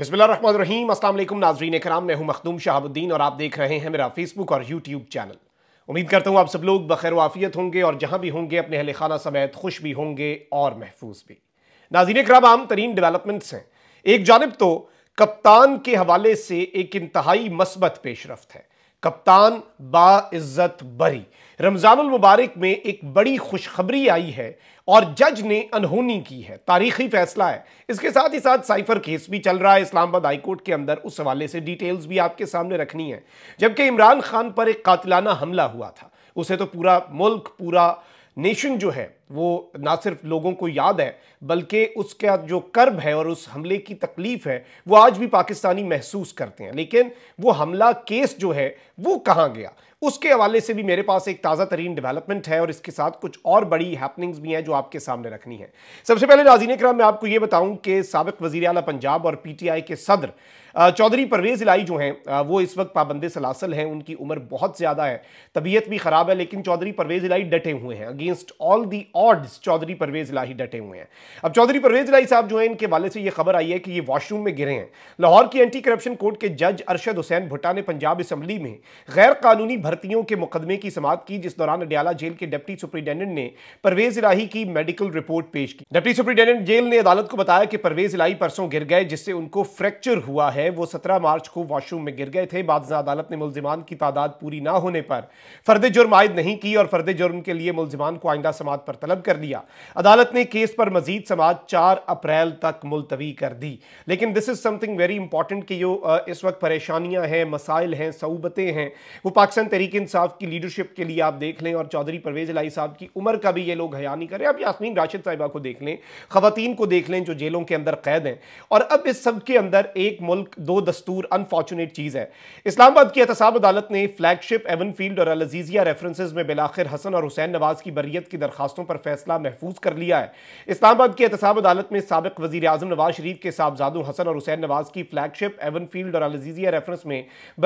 बिस्मिल्लाम असलम नाजरीन कराम मैं हूं मखदूम शहाबुद्दीन और आप देख रहे हैं मेरा फेसबुक और यूट्यूब चैनल उम्मीद करता हूं आप सब लोग बखैर वाफियत होंगे और जहां भी होंगे अपने अहल खाना समेत खुश भी होंगे और महफूज भी नाजीन कराम आम तरीन डेवलपमेंट्स हैं एक जानब तो कप्तान के हवाले से एक इंतहाई मस्बत पेशरफ है कप्तान बाइज्जत बरी रमजानुल मुबारक में एक बड़ी खुशखबरी आई है और जज ने अनहोनी की है तारीखी फैसला है इसके साथ ही साथ साइफर केस भी चल रहा है इस्लामाबाद हाईकोर्ट के अंदर उस हवाले से डिटेल्स भी आपके सामने रखनी है जबकि इमरान खान पर एक कातिलाना हमला हुआ था उसे तो पूरा मुल्क पूरा नेशन जो है वो ना सिर्फ लोगों को याद है बल्कि उसका जो कर्ब है और उस हमले की तकलीफ़ है वो आज भी पाकिस्तानी महसूस करते हैं लेकिन वो हमला केस जो है वो कहाँ गया उसके हवाले से भी मेरे पास एक ताज़ा तरीन डेवलपमेंट है और इसके साथ कुछ और बड़ी हैपनिंग्स भी हैं जो आपके सामने रखनी है सबसे पहले नाजीन कर मैं आपको ये बताऊं कि सबक वजी अला पंजाब और पी टी आई के सदर चौधरी परवेज़ इलाई जो हैं वो इस वक्त पाबंद सलासल हैं उनकी उम्र बहुत ज़्यादा है तबीयत भी ख़राब है लेकिन चौधरी परवेज़ इलाई डटे हुए हैं against all the odds Chaudhry Pervez Elahi डटे हुए हैं अब चौधरी परवेज़ इलाई साहब जो हैं इनके वाले से ये खबर आई है कि ये वॉशरूम में गिरे हैं लाहौर की एंटी करप्शन कोर्ट के जज अरशद हुसैन भुट्टा ने पंजाब असम्बली में गैर कानूनी भर्तियों के मुकदमे की समाप्त की जिस दौरान अडियाला जेल के डिप्टी सुप्रिंटेंडेंट ने परवेज इलाही की मेडिकल रिपोर्ट पेश की डिप्टी सुप्रिंटेंडेंट जेल ने अदालत को बताया कि परवेज इलाही परसों गिर गए जिससे उनको फ्रैक्चर हुआ है वो सत्रह मार्च को वॉशरूम में गिर गए थे बाद अदालत ने मुलजिमान की तादाद पूरी ना होने पर फर्द जुर्म आयद नहीं की और फर्द जुर्म के लिए मुलजिमान को आइंदा समाज पर तलब कर लिया अदालत ने केस पर मजीद समाज चार अप्रैल तक मुलतवी कर दी लेकिन this is something very important कि जो इस वक्त परेशानियां हैं मसाइल हैं सऊबतें हैं वो पाकिस्तान तरीके इंसाफ की लीडरशिप के लिए आप देख लें और चौधरी परवेज लाई साहब की उम्र का भी ये लोग हया नहीं करें अब यासमीन राशिद साहिबा को देख लें खातन को देख लें जो जेलों के अंदर कैद हैं और अब इस सब के अंदर एक मुल्क दो दस्तूर अनफॉर्चुनेट चीज़ है इस्लामाबाद की एहतसाब अदालत ने फ्लैगशिप एवन फील्ड और अलजीज़िया रेफरेंसेज में बिलाखिर हसन और हुसैन नवाज की बरीत की दरखास्तों पर फैसला महफूज कर लिया है इस्लामाबाद की एहतसाब अदालत में सबक वजी अजम नवाज शरीफ के साहबजादों हसन और हुसैन नवाज की फ्लैगशिप एवन फील्ड और अलजीज़िया रेफरेंस में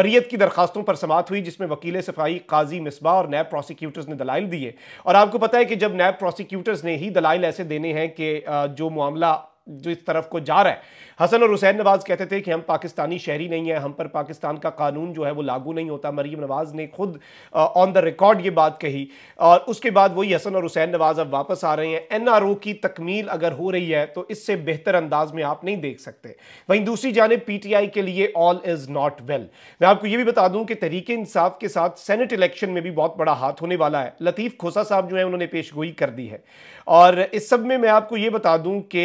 बरीत की दरखास्तों पर समात हुई जिसमें वकील सफाई काजी मिसबा और नैब प्रोसिक्यूटर्स ने दलाइल दिए और आपको पता है कि जब नैब प्रोसिक्यूटर्स ने ही दलाइल ऐसे देने हैं कि जो मामला जो इस तरफ को जा रहा है हसन और हुसैन नवाज़ कहते थे कि हम पाकिस्तानी शहरी नहीं है हम पर पाकिस्तान का कानून जो है वो लागू नहीं होता मरीम नवाज़ ने खुद ऑन द रिकॉर्ड ये बात कही और उसके बाद वही हसन और हुसैन नवाज़ अब वापस आ रहे हैं एनआरओ की तकमील अगर हो रही है तो इससे बेहतर अंदाज में आप नहीं देख सकते वहीं दूसरी जानब पी टी आई के लिए ऑल इज़ नॉट वेल मैं आपको यह भी बता दूं कि तरीके इंसाफ के साथ सेनेट इलेक्शन में भी बहुत बड़ा हाथ होने वाला है लतीफ़ खोसा साहब जो है उन्होंने पेशगोई कर दी है और इस सब में मैं आपको यह बता दूं कि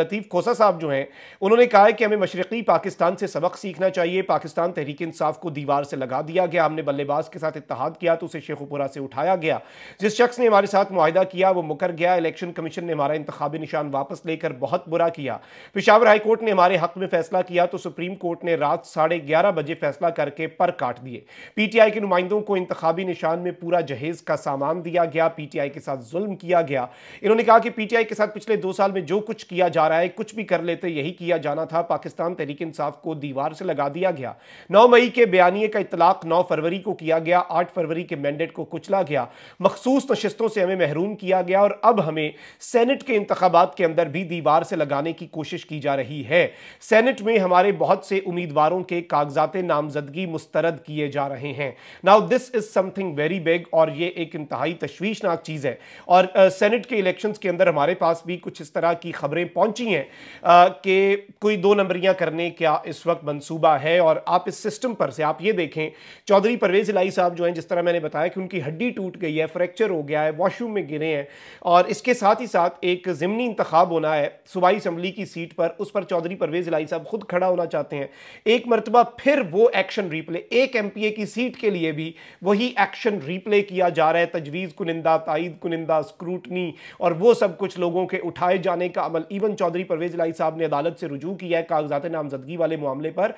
लतीफ़ खोसा साहब जो हैं उन्होंने कहा है कि हमें मशरक़ी पाकिस्तान से सबक सीखना चाहिए पाकिस्तान तहरीक इंसाफ को दीवार से लगा दिया गया हमने बल्लेबाज के साथ इतहाद किया तो उसे शेखुपुरा से उठाया गया जिस शख्स ने हमारे साथ माहिदा किया वो मुकर गया इलेक्शन कमीशन ने हमारा इंतबी निशान वापस लेकर बहुत बुरा किया पिशावर हाईकोर्ट ने हमारे हक में फैसला किया तो सुप्रीम कोर्ट ने रात साढ़े ग्यारह बजे फैसला करके पर काट दिए पीटीआई के नुमाइंदों को इंतबी निशान में पूरा जहेज का सामान दिया गया पीटीआई के साथ जुल्म किया गया इन्होंने कहा कि पीटीआई के साथ पिछले दो साल में जो कुछ किया जा रहा है कुछ भी कर लेते यही किया जाना था पाकिस्तान तहरीक इंसाफ को दीवार से लगा दिया गया नौ मई के बयानी का इतलाक नौ फरवरी को किया गया आठ फरवरी के मैंडेट को कुचला गया मखसूस नशस्तों से हमें महरूम किया गया और अब हमें सेनेट के इंतबात के अंदर भी दीवार से लगाने की कोशिश की जा रही है सेनेट में हमारे बहुत से उम्मीदवारों के कागजात नामजदगी मुस्तरद किए जा रहे हैं now this is something very big और ये एक इंतहाई तशवीशनाक चीज़ है और सेनेट के इलेक्शन के अंदर हमारे पास भी कुछ इस तरह की खबरें पहुंच पहुंची हैं कि कोई दो नंबरियां करने का इस वक्त मंसूबा है और आप इस सिस्टम पर से आप ये देखें चौधरी परवेज इलाई साहब जो हैं जिस तरह मैंने बताया कि उनकी हड्डी टूट गई है फ्रैक्चर हो गया है वॉशरूम में गिरे हैं और इसके साथ ही साथ एक ज़मनी इंतखब होना है सूबाई इसम्बली की सीट पर उस पर चौधरी परवेज इलाई साहब खुद खड़ा होना चाहते हैं एक मरतबा फिर वो एक्शन रिप्ले एक एम पी ए की सीट के लिए भी वही एक्शन रिप्ले किया जा रहा है तजवीज़ कुनिंदा तइद कुनिंदा स्क्रूटनी और वो सब कुछ लोगों के उठाए जाने का अमल इवन चौधरी परवेज लाई साहब ने अदालत से रुजू किया है कागजात नामजदगी वाले मामले पर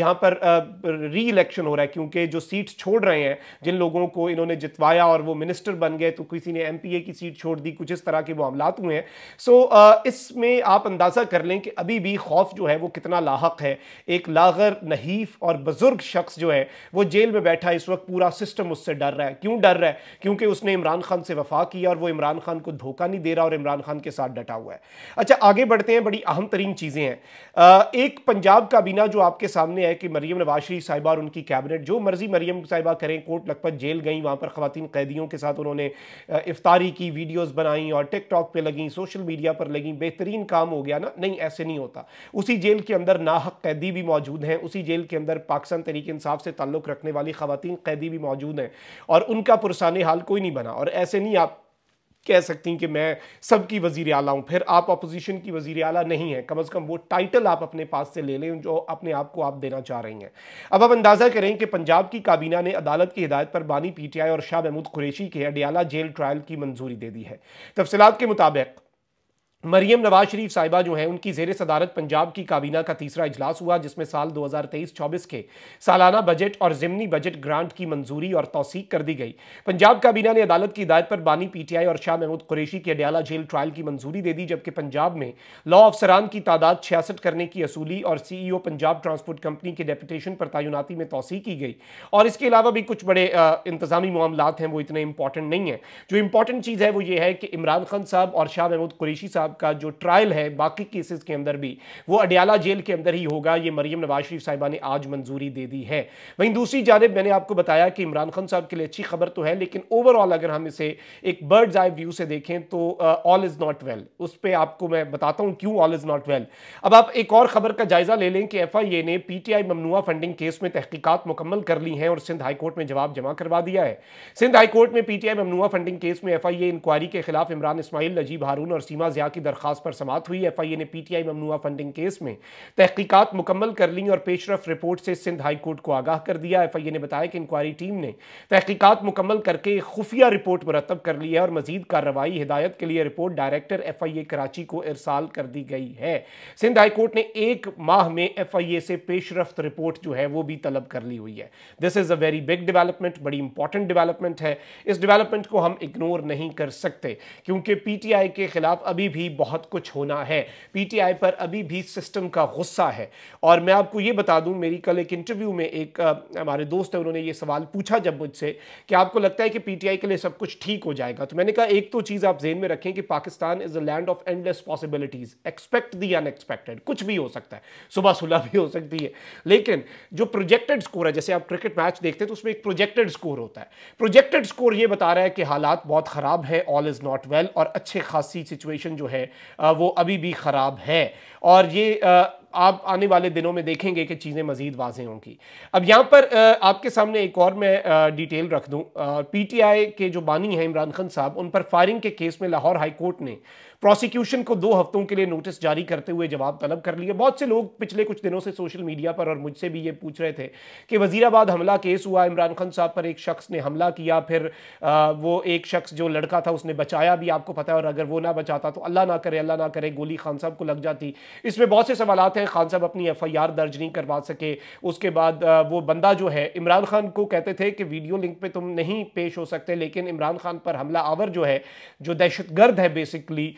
जहां पर री इलेक्शन हो रहा है क्योंकि जो सीट छोड़ रहे हैं जिन लोगों को इन्होंने जितवाया और वो मिनिस्टर बन गए तो किसी ने एम की सीट छोड़ दी कुछ इस तरह के मामला हुए हैं सो इसमें आप अंदाज़ा कर लें कि अभी भी खौफ जो है वो कितना लाक है एक लागर नहीफ और बुज़ुर्ग शख्स जो है वो जेल में बैठा इस वक्त पूरा सिस्टम उससे डर रहा है क्यों डर रहा है क्योंकि उसने इमरान खान से वफा किया और वो इमरान खान को धोखा नहीं दे रहा और इमरान खान के साथ डटा हुआ है अच्छा आगे आगे बढ़ते हैं बड़ी अहम तरीन चीज़ें हैं एक पंजाब काबीना जो आपके सामने है कि मरीम नवाज शरीफ साहिबा और उनकी कैबिनेट जो मर्जी मरीम साहिबा करें कोर्ट लखपत जेल गई वहाँ पर खातन कैदियों के साथ उन्होंने इफ्तारी की वीडियोज़ बनाई और टिकटॉक पर लगें सोशल मीडिया पर लगें बेहतरीन काम हो गया ना नहीं ऐसे नहीं होता उसी जेल के अंदर नाहक कैदी भी मौजूद हैं उसी जेल के अंदर पाकिस्तान तरीके इंसाफ से ताल्लुक़ रखने वाली ख़वान कैदी भी मौजूद हैं और उनका पुरसान हाल कोई नहीं बना और ऐसे नहीं आप कह सकती हैं कि मैं सबकी वजीर आला हूँ फिर आप अपोजिशन की वजीर आला नहीं है कम अज़ कम वो टाइटल आप अपने पास से ले लें जो अपने आप को आप देना चाह रही हैं अब आप अंदाज़ा करें कि पंजाब की काबीना ने अदालत की हिदायत पर बानी पीटीआई और शाह महमूद कुरेशी के अडियाला जेल ट्रायल की मंजूरी दे दी है तफसलत के मुताबिक मरियम नवाज शरीफ साहिबा जो हैं उनकी जेर सदारत पंजाब की काबीना का तीसरा अजलास हुआ जिसमें साल 2023-24 के सालाना बजट और ज़मनी बजट ग्रांट की मंजूरी और तोसीक कर दी गई पंजाब काबीना ने अदालत की हिदायत पर बानी पीटीआई और शाह महमूद कुरेशी की अडयाला जेल ट्रायल की मंजूरी दे दी जबकि पंजाब में लॉ अफसरान की तादाद छियासठ करने की असूली और ओ पंजाब ट्रांसपोर्ट कंपनी के डेपुटेशन पर तयनती में तोसीक की गई और इसके अलावा भी कुछ बड़े इंतजामी मामला हैं वो इतने इंपॉर्टेंट नहीं हैं जो इंपॉर्टेंट चीज़ है वो ये है कि इमरान खान साहब और शाह महमूद कुरेशी साहब साहब का जो ट्रायल है बाकी केसेस के अंदर भी वो अडियाला जेल के अंदर ही होगा ये मरियम नवाज शरीफ साहिबा ने आज मंजूरी दे दी है वहीं दूसरी जानब मैंने आपको बताया कि इमरान खान साहब के लिए अच्छी खबर तो है लेकिन ओवरऑल अगर हम इसे एक बर्ड आई व्यू से देखें तो ऑल इज़ नॉट वेल उस पर आपको मैं बताता हूँ क्यों ऑल इज़ नॉट वेल अब आप एक और खबर का जायजा ले लें कि एफ ने पी टी ममनुआ फंडिंग केस में तहकीकत मुकम्मल कर ली है और सिंध हाईकोर्ट में जवाब जमा करवा दिया है सिंध हाईकोर्ट में पी टी आई ममनुआ फंडिंग केस में एफ आई ए इंक्वायरी के खिलाफ इमरान इसमाइल नजीब हारून और सीमा जिया की की दरख्वास्त पर समाप्त हुई एफ आई ए ने पी टी आई ममनुआ फंडिंग केस में तहकीकत मुकम्मल कर ली और पेशरफ रिपोर्ट से सिंध हाई कोर्ट को आगाह कर दिया एफ आई ए ने बताया कि इंक्वायरी टीम ने तहकीकत मुकम्मल करके खुफिया रिपोर्ट मुरतब कर ली है और मजीद कार्रवाई हिदायत के लिए report director F I A Karachi को इरसाल कर दी गई है सिंध हाई कोर्ट ने एक माह में एफ आई ए से पेशरफ रिपोर्ट जो है वो भी तलब कर ली हुई है this is a very big development बड़ी इंपॉर्टेंट डिवेलपमेंट है इस डिवेलपमेंट को हम इग्नोर नहीं कर सकते क्योंकि पीटीआई के खिलाफ अभी भी बहुत कुछ होना है पीटीआई पर अभी भी सिस्टम का गुस्सा है और मैं आपको ये बता दूं मेरी कल एक इंटरव्यू में एक हमारे दोस्त है उन्होंने ये सवाल पूछा जब मुझसे कि आपको लगता है कि पीटीआई के लिए सब कुछ ठीक हो जाएगा तो मैंने कहा एक तो चीज़ आप जेन में रखें कि Pakistan is a land of endless possibilities expect the unexpected कुछ भी हो सकता है सुबह सुलह भी हो सकती है लेकिन जो प्रोजेक्टेड स्कोर है जैसे आप क्रिकेट मैच देखते हैं तो उसमें एक प्रोजेक्टेड स्कोर होता है प्रोजेक्टेड स्कोर ये बता रहा है कि हालात बहुत ख़राब है ऑल इज़ नॉट वेल और अच्छे खासी सिचुएशन जो है वो अभी भी ख़राब है और ये आप आने वाले दिनों में देखेंगे कि चीज़ें मज़ीद वाजें होंगी अब यहाँ पर आपके सामने एक और मैं डिटेल रख दूँ पीटीआई के जो बानी हैं इमरान खान साहब उन पर फायरिंग के केस में लाहौर हाई कोर्ट ने प्रोसिक्यूशन को दो हफ्तों के लिए नोटिस जारी करते हुए जवाब तलब कर लिए बहुत से लोग पिछले कुछ दिनों से सोशल मीडिया पर और मुझसे भी ये पूछ रहे थे कि वजीराबाद हमला केस हुआ इमरान खान साहब पर एक शख्स ने हमला किया फिर आ, वो एक शख्स जो लड़का था उसने बचाया भी आपको पता है और अगर वो ना बचाता तो अल्लाह ना करे अल्लाह ना करे गोली खान साहब को लग जाती इसमें बहुत से सवाल हैं से खान साहब अपनी एफआईआर दर्ज नहीं करवा सके उसके बाद वो बंदा जो है इमरान खान को कहते थे कि वीडियो लिंक पे तुम नहीं पेश हो सकते लेकिन इमरान खान पर हमला आवर जो है जो दहशतगर्द है बेसिकली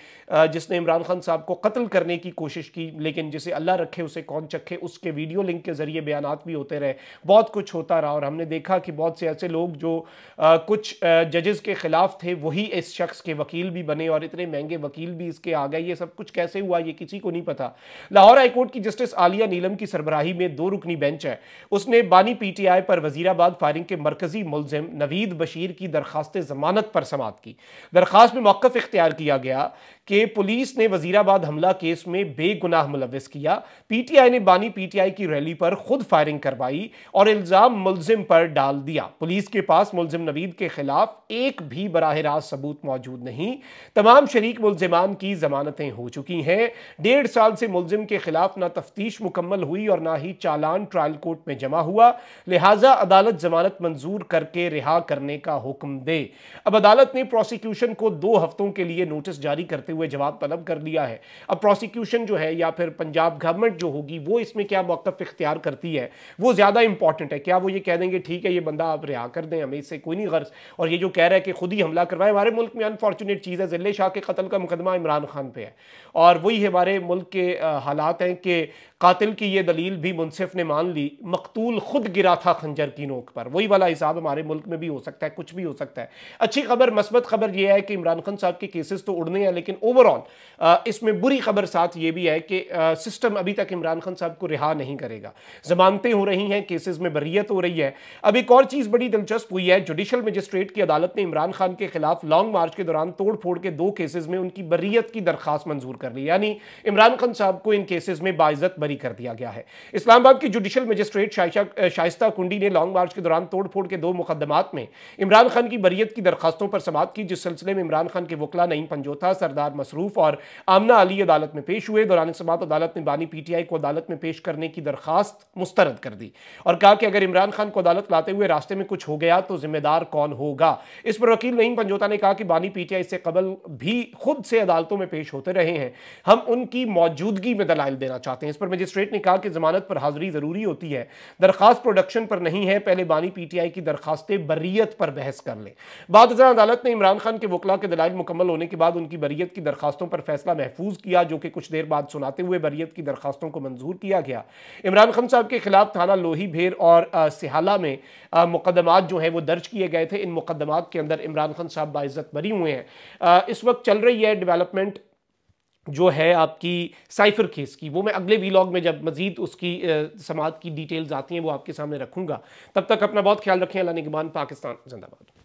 जिसने इमरान खान साहब को कत्ल करने की कोशिश की लेकिन जिसे अल्लाह रखे उसे कौन चखे उसके वीडियो लिंक के ज़रिए बयान भी होते रहे बहुत कुछ होता रहा और हमने देखा कि बहुत से ऐसे लोग जो आ, कुछ जजेस के ख़िलाफ़ थे वही इस शख्स के वकील भी बने और इतने महंगे वकील भी इसके आ गए ये सब कुछ कैसे हुआ ये किसी को नहीं पता लाहौर हाईकोर्ट की जस्टिस आलिया नीलम की सरबराही में दो रुकनी बेंच है उसने बानी पीटीआई पर वजीराबाद फायरिंग के मरकजी मुलजिम नवीद बशीर की दरखास्त जमानत पर समात की दरखास्त में मौकफ इख्तियार किया गया कि पुलिस ने वजीराबाद हमला केस में बेगुनाह मुलविस किया पीटीआई ने बानी पीटीआई की रैली पर खुद फायरिंग करवाई और इल्जाम मुलजिम पर डाल दिया पुलिस के पास मुलजिम नवीद के खिलाफ एक भी बराह रास्त सबूत मौजूद नहीं तमाम शरीक मुलजिमान की जमानतें हो चुकी हैं डेढ़ साल से मुलजिम के खिलाफ न ना तफ्तीश मुकम्मल हुई और ना ही चालान ट्रायल कोर्ट में जमा हुआ लिहाजा अदालत जमानत मंजूर करके रिहा करने का हुक्म दे अब अदालत ने प्रोसिक्यूशन को दो हफ्तों के लिए नोटिस जारी करते हुए जवाब तलब कर लिया है अब प्रोसिक्यूशन जो है या फिर पंजाब गवर्नमेंट जो होगी वो इसमें क्या मौकफ इख्तियार करती है वो ज़्यादा इंपॉर्टेंट है क्या वो ये कह देंगे ठीक है ये बंदा आप रिहा कर दें हमें इससे कोई नहीं गर्ज और ये जो कह रहा है कि खुद ही हमला करवाए हमारे मुल्क में अनफॉर्चुनेट चीज़ है जिले शाह के कत्ल का मुकदमा इमरान खान पे है और वही हमारे मुल्क के हालात हैं कि che कातिल की ये दलील भी मुनसिफ ने मान ली मकतूल खुद गिरा था खंजर की नोक पर वही वाला हिसाब हमारे मुल्क में भी हो सकता है कुछ भी हो सकता है अच्छी खबर मस्बत खबर यह है कि इमरान खान साहब के केसेस तो उड़ने हैं लेकिन ओवरऑल इसमें बुरी खबर साथ ये भी है कि सिस्टम अभी तक इमरान खान साहब को रिहा नहीं करेगा जमानतें हो रही हैं केसेज में बरीत हो रही है अब एक और चीज़ बड़ी दिलचस्प हुई है जुडिशल मजिस्ट्रेट की अदालत ने इमरान खान के खिलाफ लॉन्ग मार्च के दौरान तोड़ फोड़ के दो केसेज में उनकी बरीत की दरख्वास्त मंजूर कर ली यानी इमरान खान साहब को इन केसेज में बाइजत बरी जारी कर दिया गया है इस्लामाबाद की जुडिशल मजिस्ट्रेट शाइस्ता कुंडी ने लॉन्ग मार्च के दौरान तोड़फोड़ के दो मुकदमात में इमरान खान की बरीत की दरखास्तों पर समाप्त की जिस सिलसिले में इमरान खान के वकला नईम पंजोथा सरदार मसरूफ और आमना अली अदालत में पेश हुए दौरान समात अदालत ने बानी पीटीआई को अदालत में पेश करने की दरखास्त मुस्तरद कर दी और कहा कि अगर इमरान खान को अदालत लाते हुए रास्ते में कुछ हो गया तो जिम्मेदार कौन होगा इस पर वकील नईम पंजोता ने कहा कि बानी पीटीआई से कबल भी खुद से अदालतों में पेश होते रहे हैं हम उनकी मौजूदगी में दलाइल देना चाहते हैं इस पर मजिस्ट्रेट ने कहा कि जमानत पर हाजिरी ज़रूरी होती है दरखास्त प्रोडक्शन पर नहीं है पहले बानी पी टी आई की दरखास्तें बरीत पर बहस कर लें बाद अदालत ने इमरान खान के वकला के दलाल मुकम्मल होने के बाद उनकी बरीत की दरखास्तों पर फैसला महफूज किया जो कि कुछ देर बाद सुनाते हुए बरीत की दरखास्तों को मंजूर किया गया इमरान खान साहब के खिलाफ थाना लोही भेर और सिहाला में मुकदमात जो है वो दर्ज किए गए थे इन मुकदमात के अंदर इमरान खान साहब बाइज़त बरी हुए हैं इस वक्त चल रही है डेवलपमेंट जो है आपकी साइफर केस की वो मैं अगले वीलॉग में जब मजीद उसकी समाज की डिटेल्स आती हैं वो आपके सामने रखूँगा तब तक अपना बहुत ख्याल रखें अल्लाह निगमान पाकिस्तान जिंदाबाद